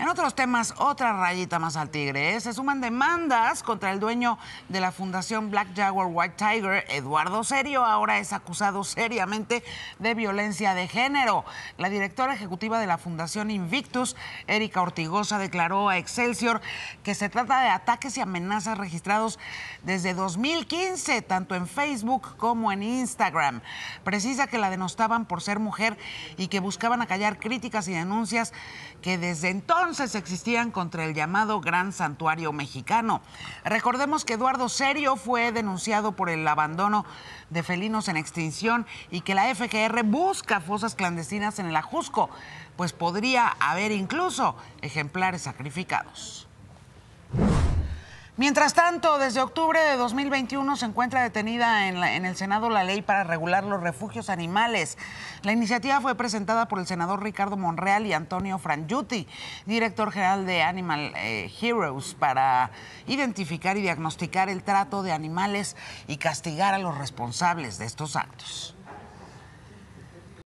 En otros temas, otra rayita más al tigre. ¿eh? Se suman demandas contra el dueño de la fundación Black Jaguar White Tiger, Eduardo Serio, ahora es acusado seriamente de violencia de género. La directora ejecutiva de la fundación Invictus, Erika Ortigosa, declaró a Excelsior que se trata de ataques y amenazas registrados desde 2015, tanto en Facebook como en Instagram. Precisa que la denostaban por ser mujer y que buscaban acallar críticas y denuncias que desde entonces existían contra el llamado Gran Santuario Mexicano. Recordemos que Eduardo Serio fue denunciado por el abandono de felinos en extinción y que la FGR busca fosas clandestinas en el Ajusco, pues podría haber incluso ejemplares sacrificados. Mientras tanto, desde octubre de 2021 se encuentra detenida en, el Senado la ley para regular los refugios animales. La iniciativa fue presentada por el senador Ricardo Monreal y Antonio Frangiuti, director general de Animal eh, Heroes, para identificar y diagnosticar el trato de animales y castigar a los responsables de estos actos.